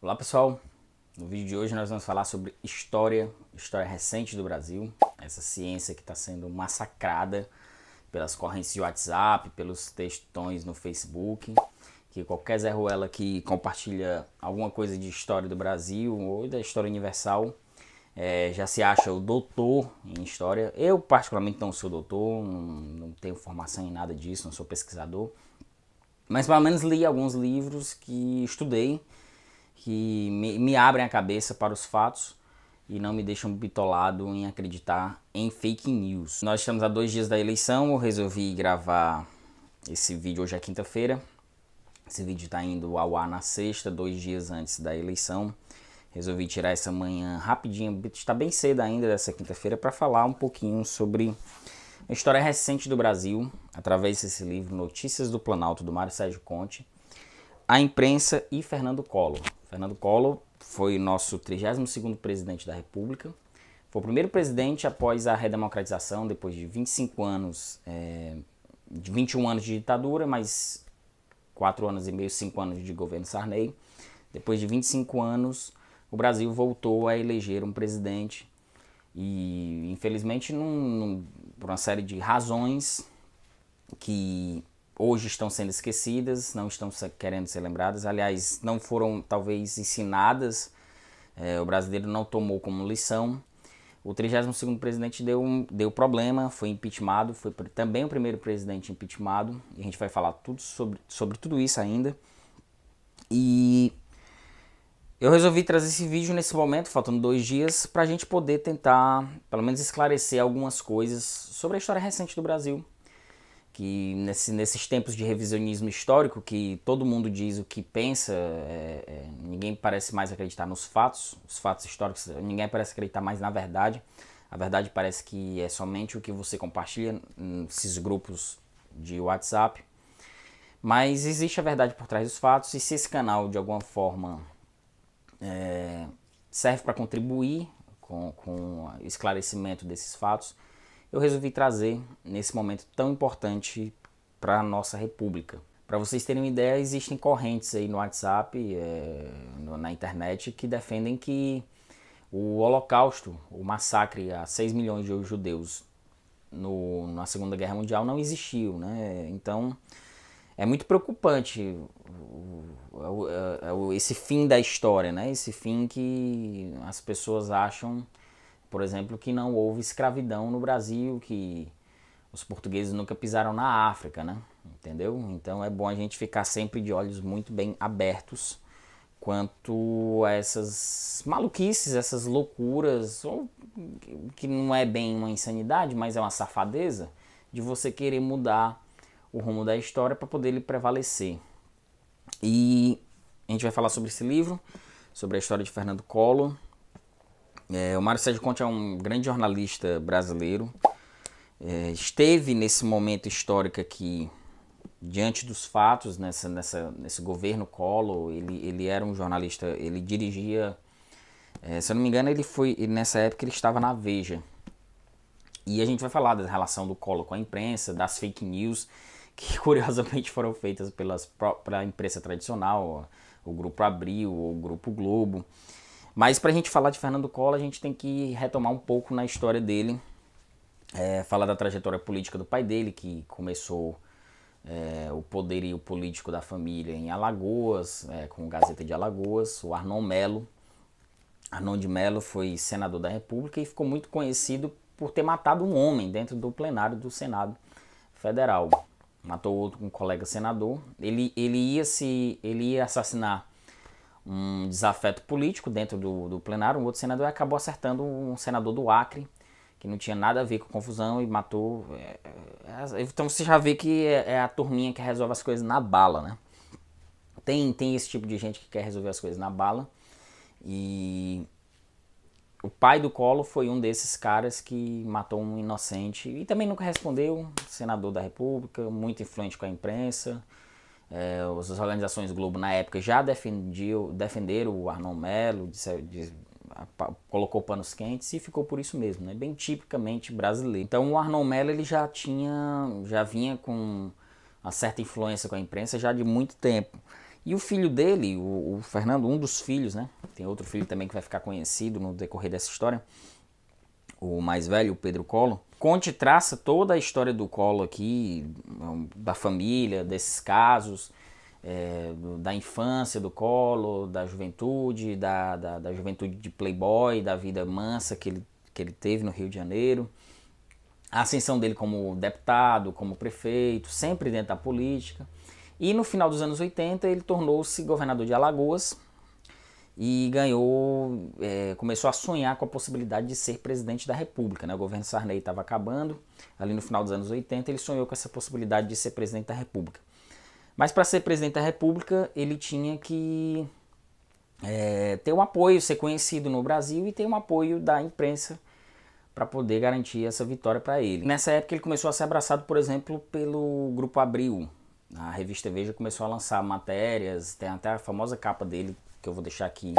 Olá pessoal, no vídeo de hoje nós vamos falar sobre história, história recente do Brasil, essa ciência que está sendo massacrada pelas correntes de WhatsApp, pelos textões no Facebook, que qualquer Zé Ruela que compartilha alguma coisa de história do Brasil ou da história universal é, já se acha o doutor em história. Eu particularmente não sou doutor, não, não tenho formação em nada disso, não sou pesquisador, mas pelo menos li alguns livros que estudei que me, me abrem a cabeça para os fatos e não me deixam bitolado em acreditar em fake news. Nós estamos a dois dias da eleição, eu resolvi gravar esse vídeo hoje é quinta-feira. Esse vídeo está indo ao ar na sexta, dois dias antes da eleição. Resolvi tirar essa manhã rapidinho, está bem cedo ainda dessa quinta-feira, para falar um pouquinho sobre a história recente do Brasil, através desse livro Notícias do Planalto, do Mário Sérgio Conte, a imprensa e Fernando Collor. Fernando Collor foi nosso 32º presidente da República. Foi o primeiro presidente após a redemocratização, depois de 25 anos, é, de 21 anos de ditadura, mais 4 anos e meio, 5 anos de governo Sarney. Depois de 25 anos, o Brasil voltou a eleger um presidente e, infelizmente, num, num, por uma série de razões que hoje estão sendo esquecidas, não estão querendo ser lembradas, aliás, não foram talvez ensinadas, é, o brasileiro não tomou como lição. O 32º presidente deu, um, deu problema, foi impeachmentado, foi também o primeiro presidente impeachmentado, e a gente vai falar tudo sobre, sobre tudo isso ainda. E eu resolvi trazer esse vídeo nesse momento, faltando dois dias, para a gente poder tentar, pelo menos, esclarecer algumas coisas sobre a história recente do Brasil, que nesse, nesses tempos de revisionismo histórico, que todo mundo diz o que pensa, é, é, ninguém parece mais acreditar nos fatos, os fatos históricos, ninguém parece acreditar mais na verdade. A verdade parece que é somente o que você compartilha nesses grupos de WhatsApp. Mas existe a verdade por trás dos fatos, e se esse canal de alguma forma é, serve para contribuir com, com o esclarecimento desses fatos, eu resolvi trazer nesse momento tão importante para a nossa república. Para vocês terem uma ideia, existem correntes aí no WhatsApp, é, na internet, que defendem que o Holocausto, o massacre a 6 milhões de judeus no, na Segunda Guerra Mundial, não existiu. Né? Então é muito preocupante esse fim da história, né? esse fim que as pessoas acham por exemplo, que não houve escravidão no Brasil, que os portugueses nunca pisaram na África, né? Entendeu? Então é bom a gente ficar sempre de olhos muito bem abertos quanto a essas maluquices, essas loucuras, ou que não é bem uma insanidade, mas é uma safadeza de você querer mudar o rumo da história para poder ele prevalecer. E a gente vai falar sobre esse livro, sobre a história de Fernando Collor é, o Mário Sérgio Conte é um grande jornalista brasileiro. É, esteve nesse momento histórico aqui, diante dos fatos, nessa, nessa, nesse governo Collor. Ele, ele era um jornalista, ele dirigia. É, se eu não me engano, ele foi. Ele, nessa época ele estava na Veja. E a gente vai falar da relação do Collor com a imprensa, das fake news, que curiosamente foram feitas pela imprensa tradicional, o Grupo Abril, o Grupo Globo. Mas para a gente falar de Fernando Collor, a gente tem que retomar um pouco na história dele, é, falar da trajetória política do pai dele, que começou é, o poderio político da família em Alagoas, é, com o Gazeta de Alagoas, o Arnon Melo. Arnon de Melo foi senador da República e ficou muito conhecido por ter matado um homem dentro do plenário do Senado Federal. Matou outro um colega senador. Ele, ele, ia, se, ele ia assassinar um desafeto político dentro do, do plenário, um outro senador acabou acertando um senador do Acre, que não tinha nada a ver com confusão e matou. É, é, é, então você já vê que é, é, a turminha que resolve as coisas na bala, né? Tem, tem esse tipo de gente que quer resolver as coisas na bala. E o pai do Colo foi um desses caras que matou um inocente e também nunca respondeu, senador da República, muito influente com a imprensa. É, as organizações Globo na época já defendiam, defenderam o Arnon Mello, disse, disse, colocou panos quentes e ficou por isso mesmo, né? bem tipicamente brasileiro. Então o Arnon Mello ele já tinha, já vinha com uma certa influência com a imprensa já de muito tempo. E o filho dele, o, o Fernando, um dos filhos, né? Tem outro filho também que vai ficar conhecido no decorrer dessa história, o mais velho, o Pedro Colo Conte traça toda a história do Colo aqui, da família, desses casos, é, da infância do Colo, da juventude, da, da, da, juventude de playboy, da vida mansa que ele, que ele teve no Rio de Janeiro, a ascensão dele como deputado, como prefeito, sempre dentro da política. E no final dos anos 80 ele tornou-se governador de Alagoas, e ganhou, é, começou a sonhar com a possibilidade de ser presidente da República. Né? O governo Sarney estava acabando, ali no final dos anos 80, ele sonhou com essa possibilidade de ser presidente da República. Mas para ser presidente da República, ele tinha que é, ter um apoio, ser conhecido no Brasil e ter um apoio da imprensa para poder garantir essa vitória para ele. Nessa época, ele começou a ser abraçado, por exemplo, pelo Grupo Abril. A revista Veja começou a lançar matérias, tem até a famosa capa dele que eu vou deixar aqui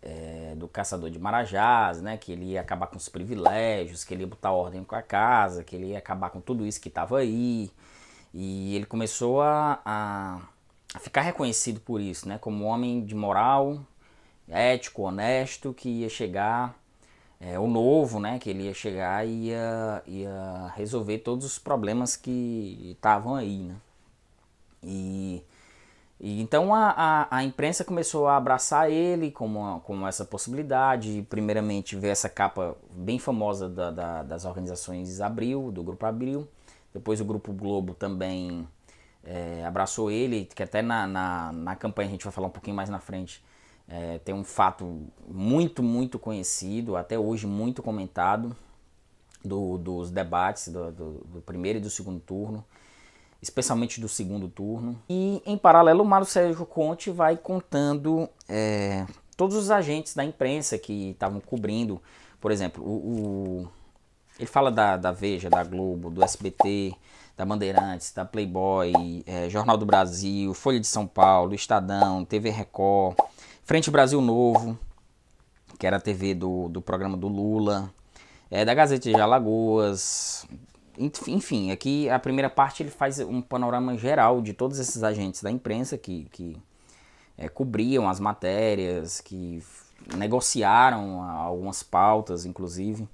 é, do caçador de marajás, né? Que ele ia acabar com os privilégios, que ele ia botar ordem com a casa, que ele ia acabar com tudo isso que estava aí. E ele começou a, a, ficar reconhecido por isso, né? Como um homem de moral, ético, honesto, que ia chegar é, o novo, né? Que ele ia chegar e ia, ia resolver todos os problemas que estavam aí, né? E e então a, a, a, imprensa começou a abraçar ele como, como essa possibilidade. Primeiramente ver essa capa bem famosa da, da, das organizações Abril, do Grupo Abril. Depois o Grupo Globo também é, abraçou ele, que até na, na, na, campanha a gente vai falar um pouquinho mais na frente. É, tem um fato muito, muito conhecido, até hoje muito comentado, do, dos debates do, do, do primeiro e do segundo turno especialmente do segundo turno. E em paralelo, o Mário Sérgio Conte vai contando é, todos os agentes da imprensa que estavam cobrindo, por exemplo, o, o ele fala da, da, Veja, da Globo, do SBT, da Bandeirantes, da Playboy, é, Jornal do Brasil, Folha de São Paulo, Estadão, TV Record, Frente Brasil Novo, que era a TV do, do programa do Lula, é, da Gazeta de Alagoas, enfim, aqui a primeira parte ele faz um panorama geral de todos esses agentes da imprensa que, que é, cobriam as matérias, que negociaram algumas pautas, inclusive,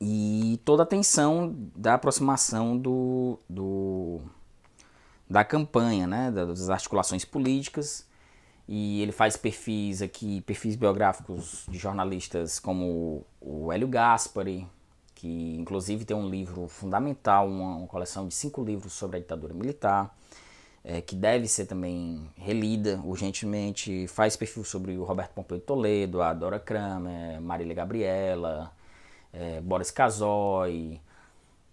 e toda a tensão da aproximação do, do da campanha, né, das articulações políticas e ele faz perfis aqui, perfis biográficos de jornalistas como o Hélio Gaspari, que inclusive tem um livro fundamental, uma, uma coleção de cinco livros sobre a ditadura militar, é, que deve ser também relida urgentemente. Faz perfil sobre o Roberto Pompeu de Toledo, a Dora Kramer, Marília Gabriela, é, Boris Casoy,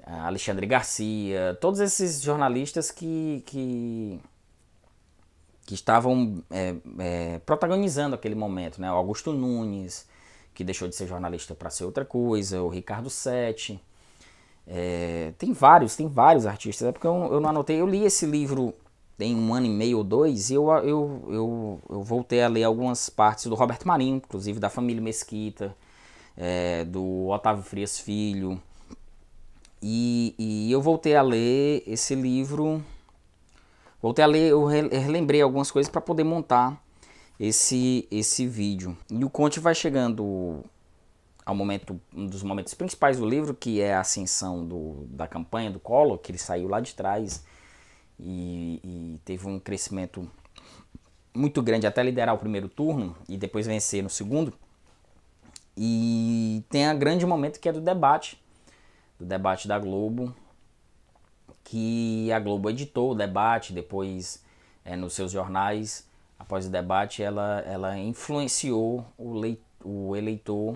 Alexandre Garcia, todos esses jornalistas que, que que estavam é, é, protagonizando aquele momento, né? Augusto Nunes, que deixou de ser jornalista para ser outra coisa, o Ricardo Sete. É, tem vários, tem vários artistas. É porque eu, eu, não anotei. Eu li esse livro tem um ano e meio ou dois e eu, eu, eu, eu voltei a ler algumas partes do Roberto Marinho, inclusive da família Mesquita, é, do Otávio Frias Filho. E, e, eu voltei a ler esse livro. Voltei a ler, eu relembrei algumas coisas para poder montar esse, esse vídeo. E o Conte vai chegando ao momento, um dos momentos principais do livro, que é a ascensão do, da campanha do Collor, que ele saiu lá de trás e, e teve um crescimento muito grande até liderar o primeiro turno e depois vencer no segundo. E tem a grande momento que é do debate, do debate da Globo, que a Globo editou o debate depois é, nos seus jornais após o debate, ela, ela influenciou o, o eleitor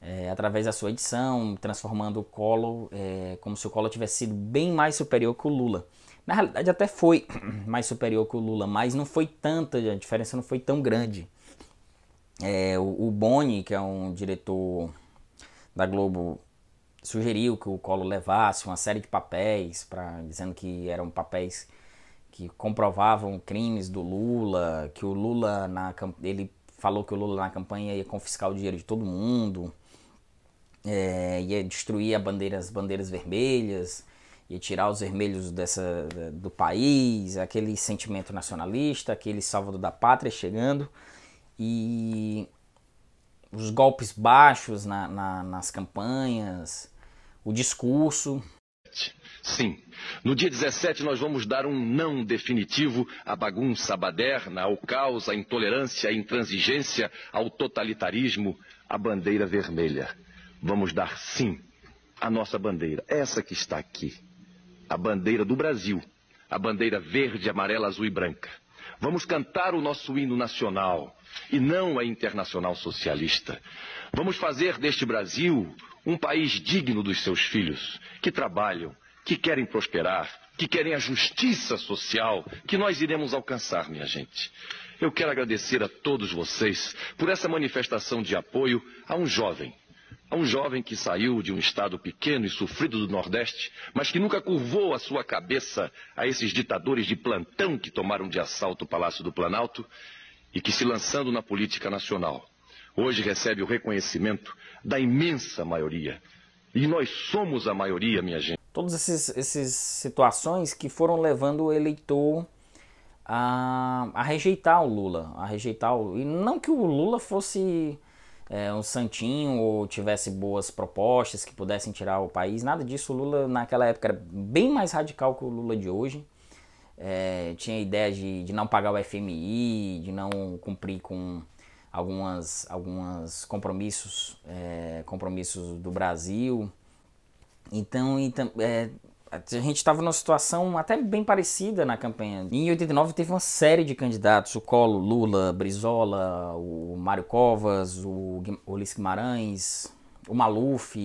é, através da sua edição, transformando o Collor é, como se o Collor tivesse sido bem mais superior que o Lula. Na realidade, até foi mais superior que o Lula, mas não foi tanta, a diferença não foi tão grande. É, o, o Boni, que é um diretor da Globo, sugeriu que o Collor levasse uma série de papéis, pra, dizendo que eram papéis que comprovavam crimes do Lula, que o Lula na ele falou que o Lula na campanha ia confiscar o dinheiro de todo mundo, é, ia destruir a bandeira, as bandeiras vermelhas, ia tirar os vermelhos dessa, do país, aquele sentimento nacionalista, aquele salvador da pátria chegando e os golpes baixos na, na, nas campanhas, o discurso Sim, no dia 17 nós vamos dar um não definitivo à bagunça baderna, ao caos, à intolerância, à intransigência, ao totalitarismo, à bandeira vermelha. Vamos dar sim à nossa bandeira, essa que está aqui, a bandeira do Brasil, a bandeira verde, amarela, azul e branca. Vamos cantar o nosso hino nacional e não a internacional socialista. Vamos fazer deste Brasil um país digno dos seus filhos, que trabalham, que querem prosperar, que querem a justiça social que nós iremos alcançar, minha gente. Eu quero agradecer a todos vocês por essa manifestação de apoio a um jovem, a um jovem que saiu de um estado pequeno e sofrido do Nordeste, mas que nunca curvou a sua cabeça a esses ditadores de plantão que tomaram de assalto o Palácio do Planalto e que se lançando na política nacional hoje recebe o reconhecimento da imensa maioria. E nós somos a maioria, minha gente. Todas essas situações que foram levando o eleitor a, a, rejeitar o Lula, a rejeitar o, e não que o Lula fosse é, um santinho ou tivesse boas propostas que pudessem tirar o país, nada disso. O Lula naquela época era bem mais radical que o Lula de hoje. É, tinha ideia de, de não pagar o FMI, de não cumprir com algumas alguns compromissos é, compromissos do Brasil então, então é, a gente estava numa situação até bem parecida na campanha. Em 89 teve uma série de candidatos: o Colo, Lula, Brizola, o Mário Covas, o Ulisses Guimarães, o Maluf,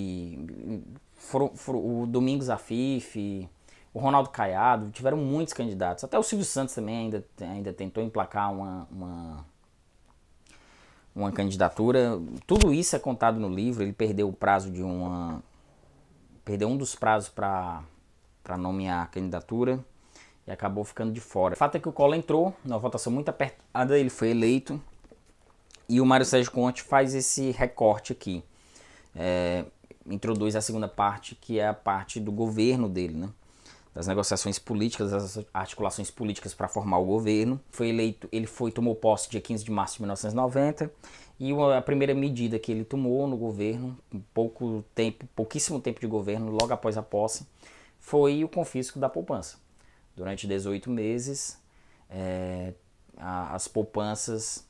o Domingos Afif, o Ronaldo Caiado. Tiveram muitos candidatos. Até o Silvio Santos também ainda, ainda tentou emplacar uma, uma uma candidatura. Tudo isso é contado no livro. Ele perdeu o prazo de uma. Perdeu um dos prazos para pra nomear a candidatura e acabou ficando de fora. O fato é que o Collor entrou numa votação muito apertada, ele foi eleito. E o Mário Sérgio Conte faz esse recorte aqui. É, introduz a segunda parte, que é a parte do governo dele, né? das negociações políticas, das articulações políticas para formar o governo. Foi eleito, ele foi tomou posse dia 15 de março de 1990 e a primeira medida que ele tomou no governo, pouco tempo, pouquíssimo tempo de governo, logo após a posse, foi o confisco da poupança. Durante 18 meses, é, a, as poupanças,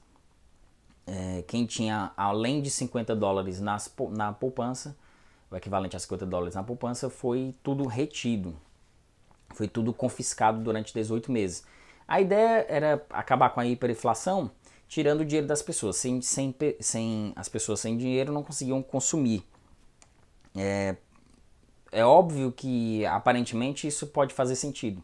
é, quem tinha além de 50 dólares nas, na poupança, o equivalente a 50 dólares na poupança, foi tudo retido. Foi tudo confiscado durante 18 meses. A ideia era acabar com a hiperinflação, tirando o dinheiro das pessoas. Sem, sem, sem as pessoas sem dinheiro não conseguiam consumir. É, é óbvio que aparentemente isso pode fazer sentido.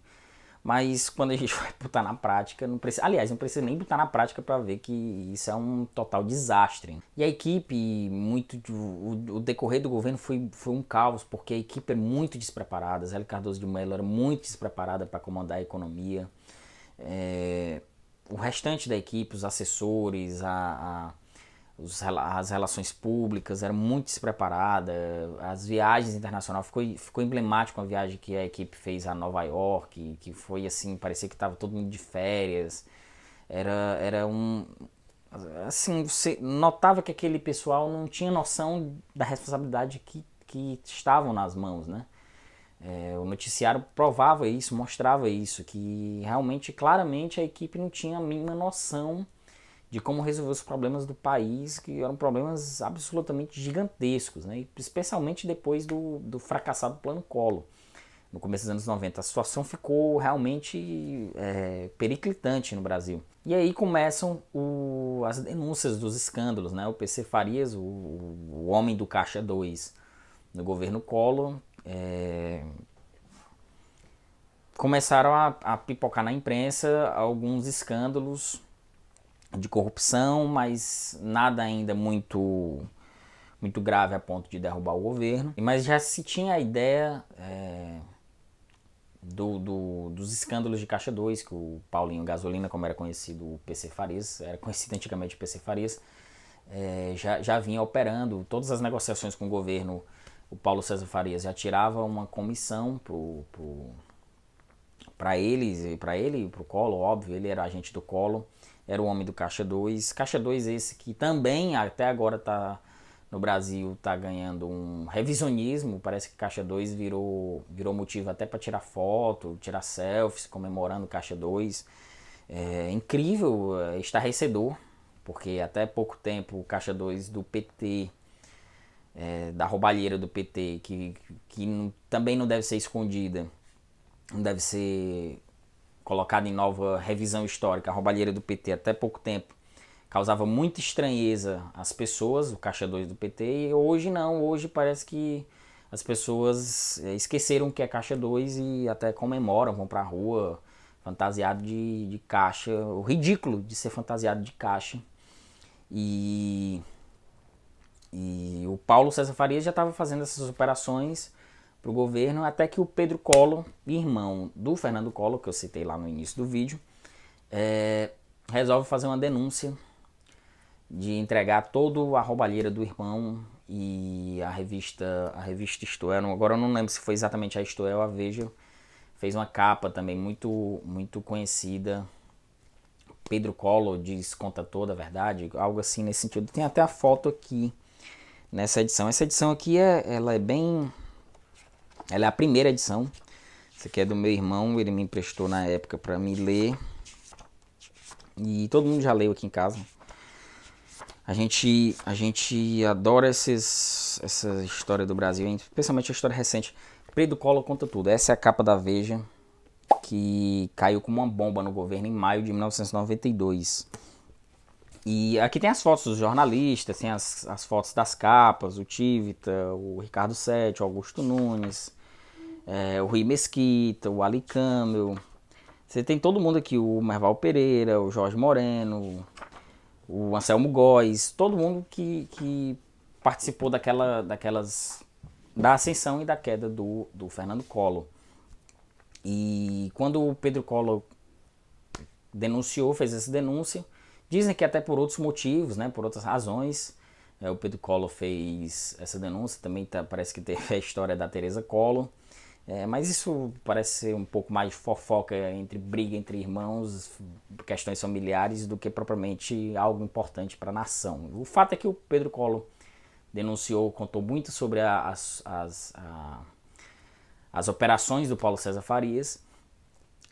Mas quando a gente vai botar na prática, não precisa. Aliás, não precisa nem botar na prática para ver que isso é um total desastre. E a equipe, muito. O, o decorrer do governo foi, foi um caos, porque a equipe é muito despreparada. Zé Cardoso de Mello era muito despreparada para comandar a economia. É, o restante da equipe, os assessores, a, a os, as relações públicas era muito despreparada, as viagens internacionais, ficou, ficou emblemático a viagem que a equipe fez a Nova York, que foi assim, parecia que estava todo mundo de férias, era, era um... assim, você notava que aquele pessoal não tinha noção da responsabilidade que, que estavam nas mãos, né? É, o noticiário provava isso, mostrava isso, que realmente, claramente, a equipe não tinha a mínima noção de como resolver os problemas do país, que eram problemas absolutamente gigantescos, né? especialmente depois do, do fracassado Plano Collor. No começo dos anos 90, a situação ficou realmente é, periclitante no Brasil. E aí começam o, as denúncias dos escândalos. Né? O PC Farias, o, o homem do Caixa 2 no governo Collor, é, começaram a, a pipocar na imprensa alguns escândalos de corrupção, mas nada ainda muito muito grave a ponto de derrubar o governo. Mas já se tinha a ideia é, do, do, dos escândalos de Caixa 2, que o Paulinho Gasolina, como era conhecido o PC Farias, era conhecido antigamente PC Farias, é, já, já vinha operando todas as negociações com o governo. O Paulo César Farias já tirava uma comissão pro, pro, para eles, para ele e para o Colo, óbvio, ele era agente do Colo era o homem do Caixa 2. Caixa 2 é esse que também até agora está no Brasil está ganhando um revisionismo, parece que Caixa 2 virou, virou motivo até para tirar foto, tirar selfies comemorando Caixa 2. É incrível, é estarrecedor, porque até pouco tempo o Caixa 2 do PT, é, da roubalheira do PT, que, que também não deve ser escondida, não deve ser colocado em nova revisão histórica, a roubalheira do PT até pouco tempo causava muita estranheza às pessoas, o caixa 2 do PT, e hoje não, hoje parece que as pessoas eh, esqueceram que é caixa 2 e até comemoram, vão pra rua fantasiado de, de caixa, o ridículo de ser fantasiado de caixa. E, e o Paulo César Farias já estava fazendo essas operações para o governo, até que o Pedro Collor, irmão do Fernando Collor, que eu citei lá no início do vídeo, é, resolve fazer uma denúncia de entregar todo a roubalheira do irmão e a revista a revista Isto agora eu não lembro se foi exatamente a Isto ou a Veja, fez uma capa também muito muito conhecida. Pedro Collor diz conta toda a verdade, algo assim nesse sentido. Tem até a foto aqui nessa edição. Essa edição aqui é, ela é bem ela é a primeira edição. Isso aqui é do meu irmão, ele me emprestou na época para me ler. E todo mundo já leu aqui em casa. A gente, a gente adora esses, essa história do Brasil, especialmente a história recente. Pedro Collor conta tudo. Essa é a capa da Veja, que caiu como uma bomba no governo em maio de 1992. E aqui tem as fotos dos jornalistas, tem as, as fotos das capas, o Tivita, o Ricardo Sete, o Augusto Nunes, é, o Rui Mesquita, o Ali Câmbio. Você tem todo mundo aqui, o Merval Pereira, o Jorge Moreno, o Anselmo Góes, todo mundo que, que participou daquela, daquelas da ascensão e da queda do, do Fernando Collor. E quando o Pedro Collor denunciou, fez essa denúncia, dizem que até por outros motivos, né, por outras razões, é, o Pedro Collor fez essa denúncia, também tá, parece que teve a história da Teresa Collor, é, mas isso parece ser um pouco mais fofoca entre briga entre irmãos, questões familiares, do que propriamente algo importante para a nação. O fato é que o Pedro Collor denunciou, contou muito sobre a, as, as, a, as operações do Paulo César Farias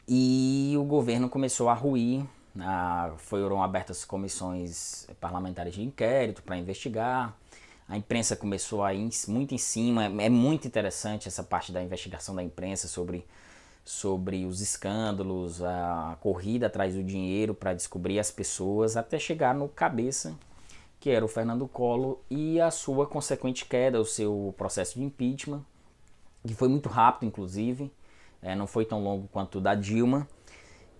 e o governo começou a ruir. A, foram abertas comissões parlamentares de inquérito para investigar a imprensa começou a ir muito em cima. É, é muito interessante essa parte da investigação da imprensa sobre, sobre os escândalos, a corrida atrás do dinheiro para descobrir as pessoas, até chegar no cabeça, que era o Fernando Collor, e a sua consequente queda, o seu processo de impeachment, que foi muito rápido, inclusive, é, não foi tão longo quanto o da Dilma.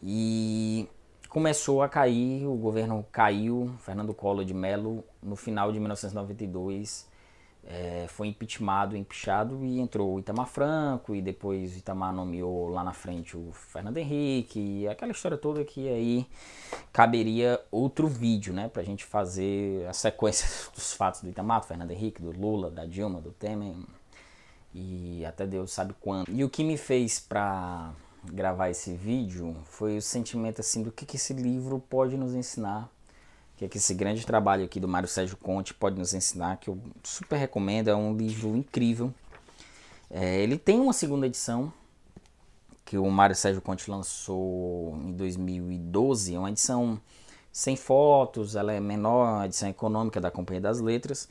E começou a cair, o governo caiu, Fernando Collor de Mello, no final de 1992, é, eh, foi impeachmentado, empichado e entrou o Itamar Franco e depois o Itamar nomeou lá na frente o Fernando Henrique e aquela história toda que aí caberia outro vídeo, né, pra gente fazer a sequência dos fatos do Itamar, do Fernando Henrique, do Lula, da Dilma, do Temer e até Deus sabe quando. E o que me fez pra gravar esse vídeo foi o sentimento assim do que, que esse livro pode nos ensinar, o que, é que esse grande trabalho aqui do Mário Sérgio Conte pode nos ensinar, que eu super recomendo, é um livro incrível. É, ele tem uma segunda edição que o Mário Sérgio Conte lançou em 2012, é uma edição sem fotos, ela é menor, edição econômica da Companhia das Letras.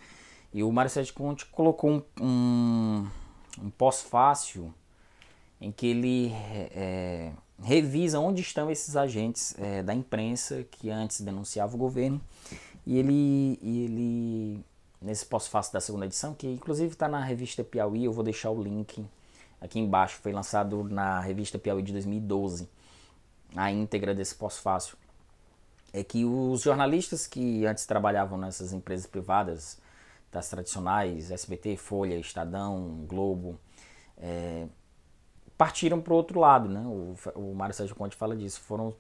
E o Mário Sérgio Conte colocou um, um, um pós-fácil em que ele é, revisa onde estão esses agentes é, da imprensa que antes denunciava o governo e ele, ele nesse pós-fácil da segunda edição, que inclusive está na revista Piauí, eu vou deixar o link aqui embaixo, foi lançado na revista Piauí de 2012, a íntegra desse pós-fácil, é que os jornalistas que antes trabalhavam nessas empresas privadas, das tradicionais, SBT, Folha, Estadão, Globo, é, partiram para o outro lado, né? O, o Mário Sérgio Conte fala disso, foram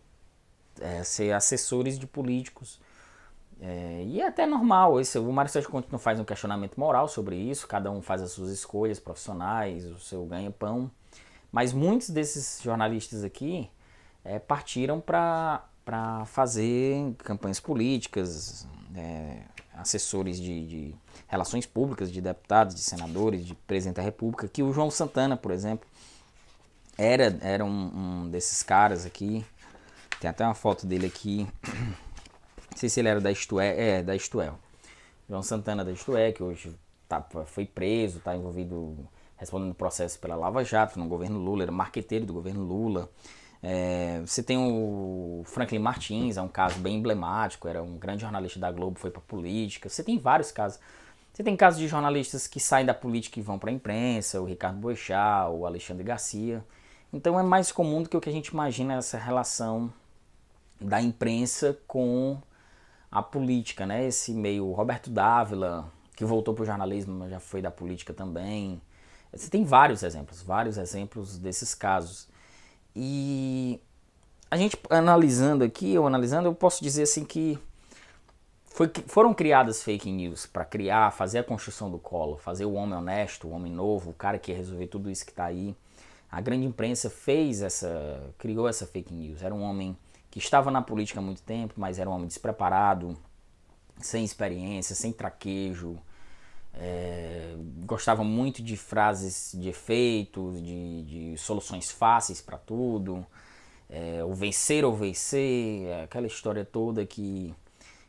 é, ser assessores de políticos. É, e é até normal, esse, o Mário Sérgio Conte não faz um questionamento moral sobre isso, cada um faz as suas escolhas profissionais, o seu ganha-pão. Mas muitos desses jornalistas aqui é, partiram para fazer campanhas políticas, é, assessores de, de, relações públicas, de deputados, de senadores, de presidente da República, que o João Santana, por exemplo, era, era um, um, desses caras aqui. Tem até uma foto dele aqui. Não sei se ele era da Istoé. É, da Istoel. João Santana da Istoé, que hoje tá, foi preso, está envolvido, respondendo processo pela Lava Jato no governo Lula, era marqueteiro do governo Lula. É, você tem o Franklin Martins, é um caso bem emblemático, era um grande jornalista da Globo, foi para política. Você tem vários casos. Você tem casos de jornalistas que saem da política e vão para a imprensa, o Ricardo Boechat, o Alexandre Garcia. Então é mais comum do que o que a gente imagina essa relação da imprensa com a política, né? Esse meio Roberto Dávila, que voltou para o jornalismo, mas já foi da política também. Você tem vários exemplos, vários exemplos desses casos. E a gente analisando aqui, ou analisando, eu posso dizer assim que foi, foram criadas fake news para criar, fazer a construção do colo, fazer o homem honesto, o homem novo, o cara que ia resolver tudo isso que está aí a grande imprensa fez essa, criou essa fake news. Era um homem que estava na política há muito tempo, mas era um homem despreparado, sem experiência, sem traquejo, é, gostava muito de frases de efeito, de, de soluções fáceis para tudo, é, o vencer ou vencer, é aquela história toda que,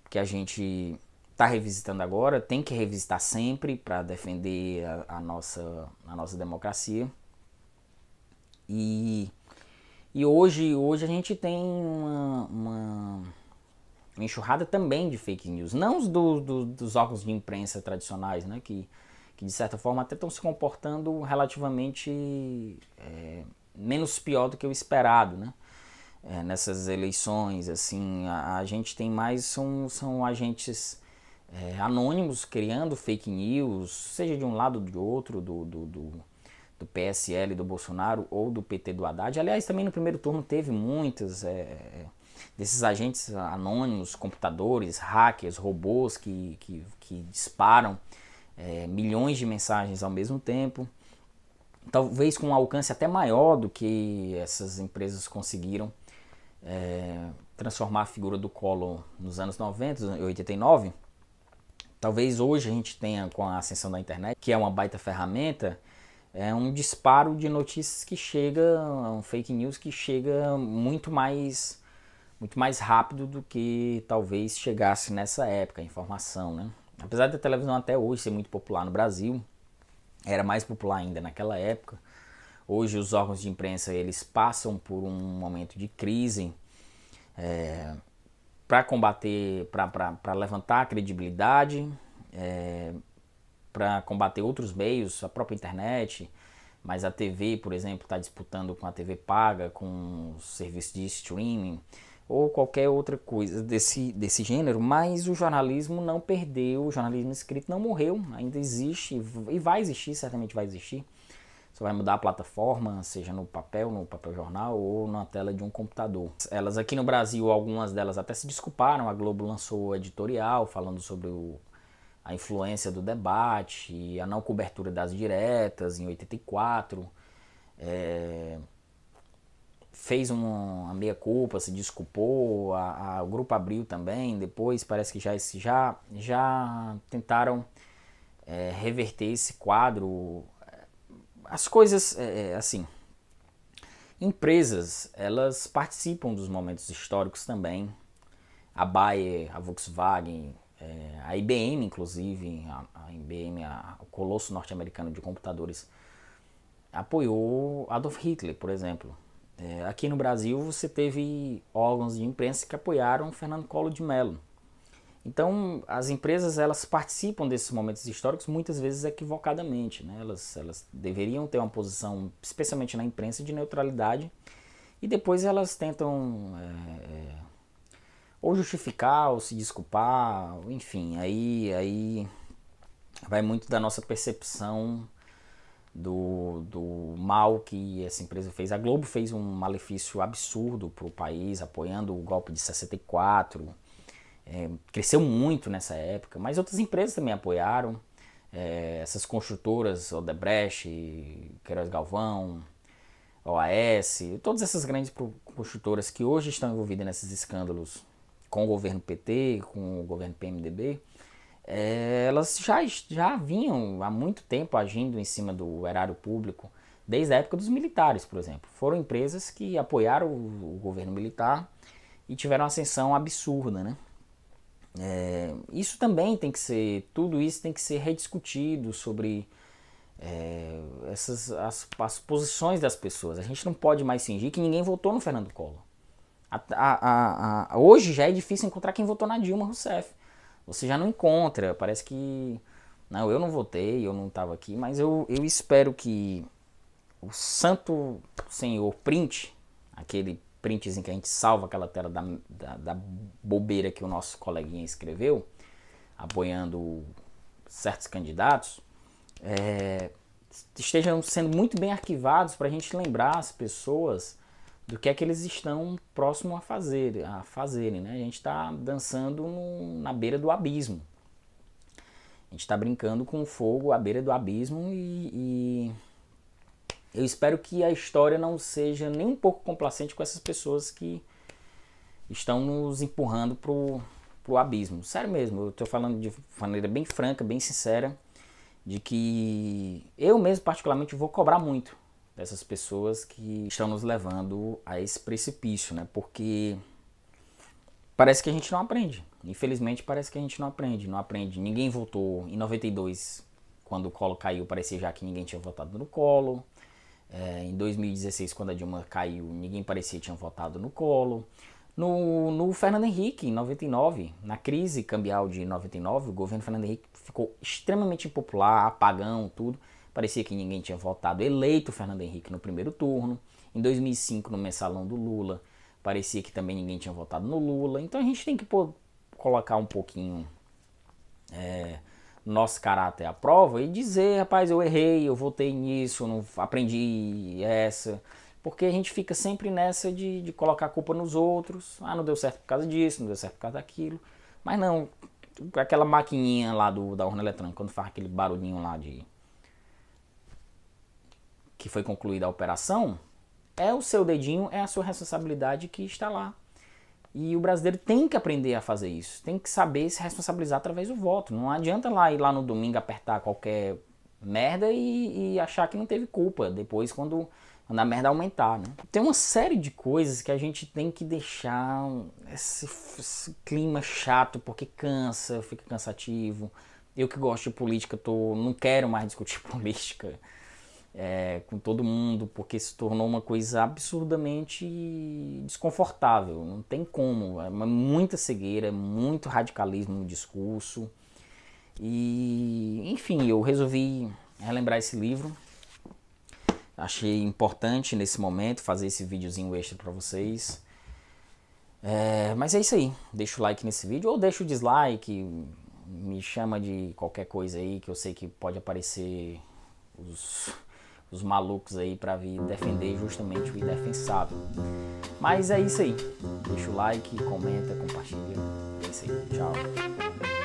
que a gente está revisitando agora, tem que revisitar sempre para defender a, a, nossa, a nossa democracia. E, e hoje, hoje a gente tem uma, uma enxurrada também de fake news. Não os do, do, dos órgãos de imprensa tradicionais, né? Que, que de certa forma até estão se comportando relativamente é, menos pior do que o esperado, né? É, nessas eleições, assim, a, a, gente tem mais, são, são agentes é, anônimos criando fake news, seja de um lado ou de outro, do, do, do do PSL do Bolsonaro ou do PT do Haddad. Aliás, também no primeiro turno teve muitos é, é, desses agentes anônimos, computadores, hackers, robôs que, que, que disparam é, milhões de mensagens ao mesmo tempo. Talvez com um alcance até maior do que essas empresas conseguiram é, transformar a figura do colo nos anos 90 e 89. Talvez hoje a gente tenha, com a ascensão da internet, que é uma baita ferramenta, é um disparo de notícias que chega, é um fake news que chega muito mais muito mais rápido do que talvez chegasse nessa época a informação, né? Apesar da televisão até hoje ser muito popular no Brasil, era mais popular ainda naquela época. Hoje os órgãos de imprensa eles passam por um momento de crise é, para combater, para levantar a credibilidade, é, para combater outros meios, a própria internet, mas a TV, por exemplo, está disputando com a TV paga, com o serviço de streaming ou qualquer outra coisa desse, desse gênero, mas o jornalismo não perdeu, o jornalismo escrito não morreu, ainda existe e vai existir, certamente vai existir. Só vai mudar a plataforma, seja no papel, no papel jornal ou na tela de um computador. Elas aqui no Brasil, algumas delas até se desculparam, a Globo lançou editorial falando sobre o a influência do debate, a não cobertura das diretas em 84, é, fez uma meia-culpa, se desculpou, a, a, o grupo abriu também, depois parece que já, já, já tentaram é, reverter esse quadro. As coisas, é, é, assim, empresas, elas participam dos momentos históricos também, a Bayer, a Volkswagen, é, a IBM, inclusive, a, a IBM, a, o colosso norte-americano de computadores, apoiou Adolf Hitler, por exemplo. É, aqui no Brasil você teve órgãos de imprensa que apoiaram Fernando Collor de Mello. Então as empresas elas participam desses momentos históricos muitas vezes equivocadamente, né? elas, elas deveriam ter uma posição, especialmente na imprensa, de neutralidade e depois elas tentam é, é ou justificar ou se desculpar, enfim, aí aí vai muito da nossa percepção do, do mal que essa empresa fez. A Globo fez um malefício absurdo para o país, apoiando o golpe de 64. É, cresceu muito nessa época, mas outras empresas também apoiaram. É, essas construtoras, Odebrecht, Queiroz Galvão, OAS, todas essas grandes construtoras que hoje estão envolvidas nesses escândalos com o governo PT, com o governo PMDB, é, elas já, já vinham há muito tempo agindo em cima do erário público, desde a época dos militares, por exemplo. Foram empresas que apoiaram o, o governo militar e tiveram ascensão absurda, né? É, isso também tem que ser, tudo isso tem que ser rediscutido sobre é, essas as, as posições das pessoas. A gente não pode mais fingir que ninguém votou no Fernando Collor. A, a, a, hoje já é difícil encontrar quem votou na Dilma Rousseff. Você já não encontra. Parece que. Não, eu não votei, eu não estava aqui, mas eu, eu espero que o santo senhor print, aquele printzinho que a gente salva aquela tela da, da, da bobeira que o nosso coleguinha escreveu, apoiando certos candidatos, é, estejam sendo muito bem arquivados para a gente lembrar as pessoas do que é que eles estão próximo a fazer, a fazerem, né? A gente está dançando no, na beira do abismo. A gente está brincando com fogo à beira do abismo e, e, eu espero que a história não seja nem um pouco complacente com essas pessoas que estão nos empurrando para pro abismo. Sério mesmo, eu estou falando de maneira bem franca, bem sincera, de que eu mesmo particularmente vou cobrar muito dessas pessoas que estão nos levando a esse precipício, né? Porque parece que a gente não aprende. Infelizmente, parece que a gente não aprende, não aprende. Ninguém votou em 92, quando o colo caiu, parecia já que ninguém tinha votado no colo. É, em 2016, quando a Dilma caiu, ninguém parecia que tinha votado no colo. No, no, Fernando Henrique, em 99, na crise cambial de 99, o governo Fernando Henrique ficou extremamente impopular, apagão, tudo. Parecia que ninguém tinha votado eleito Fernando Henrique no primeiro turno. Em 2005, no mensalão do Lula, parecia que também ninguém tinha votado no Lula. Então a gente tem que pô, colocar um pouquinho é, nosso caráter à prova e dizer, rapaz, eu errei, eu votei nisso, não aprendi essa. Porque a gente fica sempre nessa de, de colocar a culpa nos outros. Ah, não deu certo por causa disso, não deu certo por causa daquilo. Mas não, aquela maquininha lá do, da urna eletrônica, quando faz aquele barulhinho lá de que foi concluída a operação, é o seu dedinho, é a sua responsabilidade que está lá. E o brasileiro tem que aprender a fazer isso, tem que saber se responsabilizar através do voto. Não adianta lá ir lá no domingo apertar qualquer merda e, e achar que não teve culpa depois quando, quando a merda aumentar. Né? Tem uma série de coisas que a gente tem que deixar esse, esse clima chato porque cansa, fica cansativo. Eu que gosto de política, tô, não quero mais discutir política é, com todo mundo, porque se tornou uma coisa absurdamente desconfortável. Não tem como. É muita cegueira, muito radicalismo no discurso. E, enfim, eu resolvi relembrar esse livro. Achei importante nesse momento fazer esse videozinho extra para vocês. É, mas é isso aí. Deixa o like nesse vídeo ou deixa o dislike. Me chama de qualquer coisa aí que eu sei que pode aparecer os os malucos aí para vir defender justamente o indefensável. Mas é isso aí. Deixa o like, comenta, compartilha. É isso aí. Tchau.